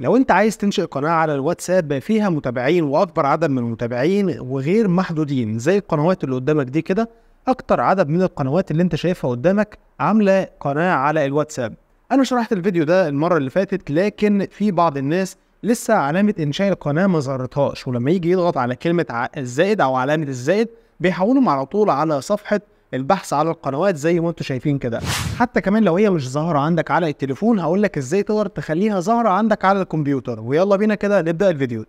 لو انت عايز تنشئ قناه على الواتساب فيها متابعين واكبر عدد من المتابعين وغير محدودين زي القنوات اللي قدامك دي كده اكتر عدد من القنوات اللي انت شايفها قدامك عامله قناه على الواتساب انا شرحت الفيديو ده المره اللي فاتت لكن في بعض الناس لسه علامه انشاء القناه ما ظهرتهاش ولما يجي يضغط على كلمه الزائد او علامه الزائد بيحولهم على طول على صفحه البحث على القنوات زي ما انتم شايفين كده حتى كمان لو هي مش ظاهره عندك على التليفون هقول لك ازاي تقدر تخليها ظاهره عندك على الكمبيوتر ويلا بينا كده نبدا الفيديو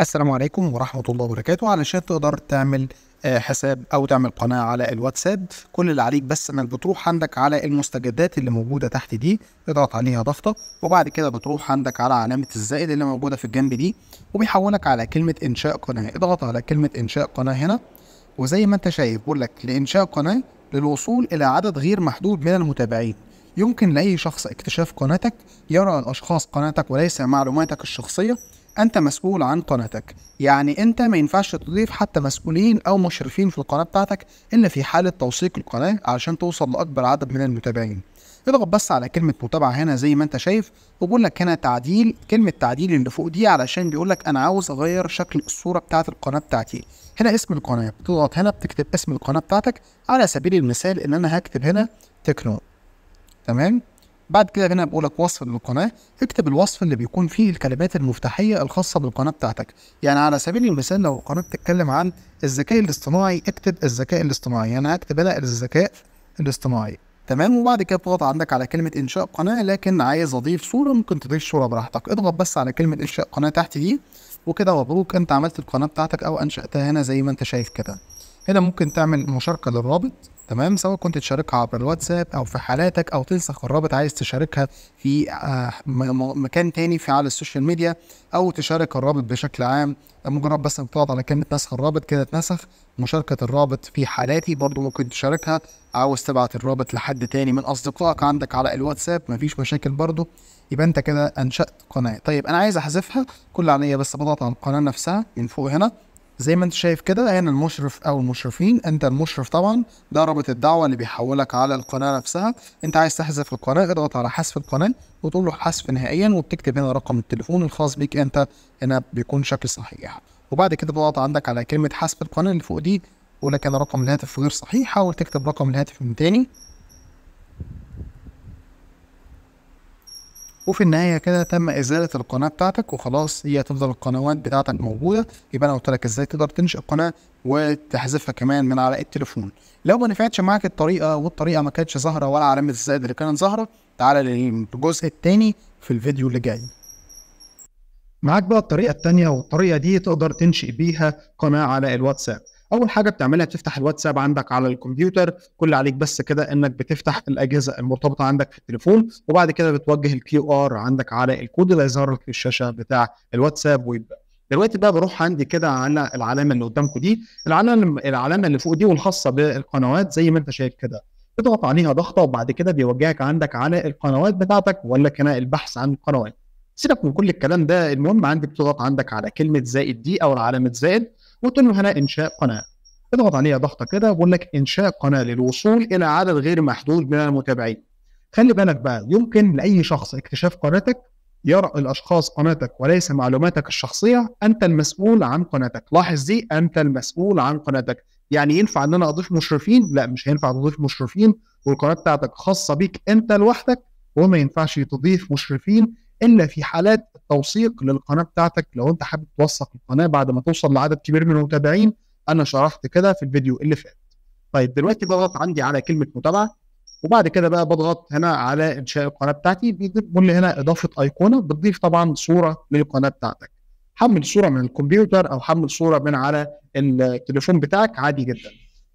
السلام عليكم ورحمه الله وبركاته علشان تقدر تعمل آه، حساب او تعمل قناه على الواتساب كل اللي عليك بس انك بتروح عندك على المستجدات اللي موجوده تحت دي تضغط عليها ضغطه وبعد كده بتروح عندك على علامه الزائد اللي موجوده في الجنب دي وبيحولك على كلمه انشاء قناه اضغط على كلمه انشاء قناه هنا وزي ما انت شايف بقول لك لانشاء قناه للوصول الى عدد غير محدود من المتابعين يمكن لاي شخص اكتشاف قناتك يرى الاشخاص قناتك وليس معلوماتك الشخصيه انت مسؤول عن قناتك يعني انت ما ينفعش تضيف حتى مسؤولين او مشرفين في القناه بتاعتك الا في حاله توثيق القناه علشان توصل لاكبر عدد من المتابعين اضغط بس على كلمه متابعه هنا زي ما انت شايف وبقول لك هنا تعديل كلمه تعديل اللي فوق دي علشان بيقول لك انا عاوز اغير شكل الصوره بتاعه القناه بتاعتي هنا اسم القناه بتضغط هنا بتكتب اسم القناه بتاعتك على سبيل المثال ان انا هكتب هنا تكنو تمام بعد كده هنا بقول لك وصف للقناه اكتب الوصف اللي بيكون فيه الكلمات المفتاحيه الخاصه بالقناه بتاعتك يعني على سبيل المثال لو القناه بتتكلم عن الذكاء الاصطناعي اكتب الذكاء الاصطناعي يعني انا يعني هكتب هنا الذكاء الاصطناعي تمام وبعد كده بتضغط عندك على كلمه انشاء قناه لكن عايز اضيف صوره ممكن تضيف صوره براحتك اضغط بس على كلمه انشاء قناه تحت دي وكده مبروك انت عملت القناه بتاعتك او انشاتها هنا زي ما انت شايف كده هنا ممكن تعمل مشاركة للرابط تمام سواء كنت تشاركها عبر الواتساب او في حالاتك او تنسخ الرابط عايز تشاركها في آه، مكان تاني في على السوشيال ميديا او تشارك الرابط بشكل عام مجرد بس تضغط على كلمه نسخ الرابط كده اتنسخ مشاركه الرابط في حالاتي برضو ممكن تشاركها عاوز تبعت الرابط لحد تاني من اصدقائك عندك على الواتساب مفيش مشاكل برضو يبقى انت كده انشات قناه طيب انا عايز احذفها كل عليا بس بضغط على القناه نفسها من فوق هنا زي ما انت شايف كده هنا المشرف او المشرفين انت المشرف طبعا ده رابط الدعوه اللي بيحولك على القناه نفسها انت عايز تحذف القناه اضغط على حذف القناه وتقول له حذف نهائيا وبتكتب هنا رقم التليفون الخاص بيك انت هنا بيكون شكل صحيح وبعد كده بتضغط عندك على كلمه حذف القناه اللي فوق دي يقول لك انا رقم الهاتف غير صحيح حاول تكتب رقم الهاتف من تاني وفي النهايه كده تم ازاله القناه بتاعتك وخلاص هي تفضل القنوات بتاعتك موجوده يبقى انا قلت لك ازاي تقدر تنشئ قناه وتحذفها كمان من على التليفون لو ما نفعتش معاك الطريقه والطريقه ما كانتش ظاهره ولا علامه الزائد اللي كانت ظاهره تعالى للجزء الثاني في الفيديو اللي جاي معاك بقى الطريقه الثانيه والطريقه دي تقدر تنشئ بيها قناه على الواتساب اول حاجه بتعملها بتفتح الواتساب عندك على الكمبيوتر كل عليك بس كده انك بتفتح الاجهزه المرتبطه عندك في التليفون وبعد كده بتوجه الكيو ار عندك على الكود اللي هيظهر لك في الشاشه بتاع الواتساب ويبدا دلوقتي بقى بروح عندي كده على العلامه اللي قدامكم دي العلامه العلامه اللي فوق دي والخاصه بالقنوات زي ما انت شايف كده تضغط عليها ضغطه وبعد كده بيوجهك عندك على القنوات بتاعتك ولا كان البحث عن القنوات سيبك من كل الكلام ده المهم عندك بتضغط عندك على كلمه زائد دي او علامه زائد وتقول له هنا انشاء قناه اضغط عليها ضغطه كده بقول لك انشاء قناه للوصول الى عدد غير محدود من المتابعين خلي بالك بقى يمكن لاي شخص اكتشاف قناتك يرى الاشخاص قناتك وليس معلوماتك الشخصيه انت المسؤول عن قناتك لاحظ دي انت المسؤول عن قناتك يعني ينفع ان انا اضيف مشرفين لا مش هينفع تضيف مشرفين والقناه بتاعتك خاصه بيك انت لوحدك وما ينفعش تضيف مشرفين الا في حالات التوثيق للقناه بتاعتك لو انت حابب توثق القناه بعد ما توصل لعدد كبير من المتابعين انا شرحت كده في الفيديو اللي فات طيب دلوقتي بضغط عندي على كلمه متابعه وبعد كده بقى بضغط هنا على انشاء القناه بتاعتي بيقول لي هنا اضافه ايقونه بتضيف طبعا صوره للقناه بتاعتك حمل صوره من الكمبيوتر او حمل صوره من على التليفون بتاعك عادي جدا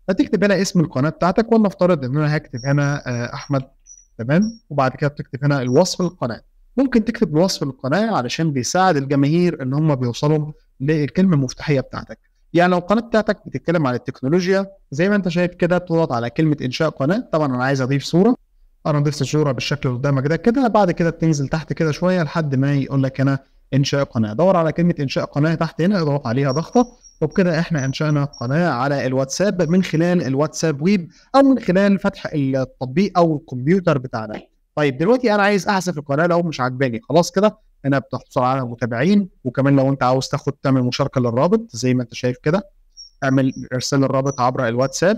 هتكتب هنا اسم القناه بتاعتك ولنفترض ان انا هكتب هنا آه، احمد تمام وبعد كده بتكتب هنا الوصف للقناه ممكن تكتب وصف القناه علشان بيساعد الجماهير ان هم بيوصلوا للكلمه المفتاحيه بتاعتك يعني لو القناه بتاعتك بتتكلم عن التكنولوجيا زي ما انت شايف كده تضغط على كلمه انشاء قناه طبعا انا عايز اضيف صوره انا ضفت الصوره بالشكل اللي قدامك ده كده بعد كده تنزل تحت كده شويه لحد ما يقول لك انا انشاء قناه دور على كلمه انشاء قناه تحت هنا اضغط عليها ضغطه وبكده احنا انشانا قناه على الواتساب من خلال الواتساب ويب او من خلال فتح التطبيق او الكمبيوتر بتاعنا طيب دلوقتي انا عايز احذف القناه لو مش عجباني خلاص كده هنا بتحصل على متابعين وكمان لو انت عاوز تاخد تعمل مشاركه للرابط زي ما انت شايف كده اعمل ارسال الرابط عبر الواتساب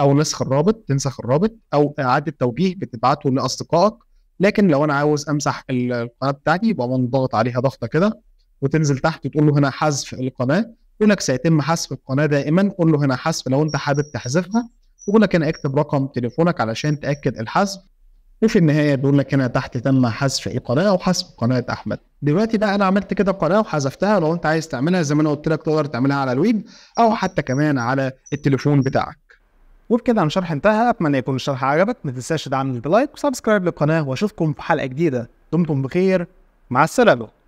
او نسخ الرابط تنسخ الرابط او اعاده توجيه بتبعته لاصدقائك لكن لو انا عاوز امسح القناه بتاعتي يبقى بنضغط عليها ضغطه كده وتنزل تحت تقول له هنا حذف القناه يقول لك سيتم حذف القناه دائما قول له هنا حذف لو انت حابب تحذفها ويقول لك هنا اكتب رقم تليفونك علشان تاكد الحذف وفي النهايه بيقول لك هنا تحت تم حذف أي قناه وحذف قناه احمد دلوقتي بقى انا عملت كده قناه وحذفتها لو انت عايز تعملها زي ما انا قلت لك تقدر تعملها على الويب او حتى كمان على التليفون بتاعك وبكده الشرح انتهى اتمنى يكون الشرح عجبك ما تنساش تدعمني بلايك وسبسكرايب للقناه واشوفكم في حلقه جديده دمتم بخير مع السلامه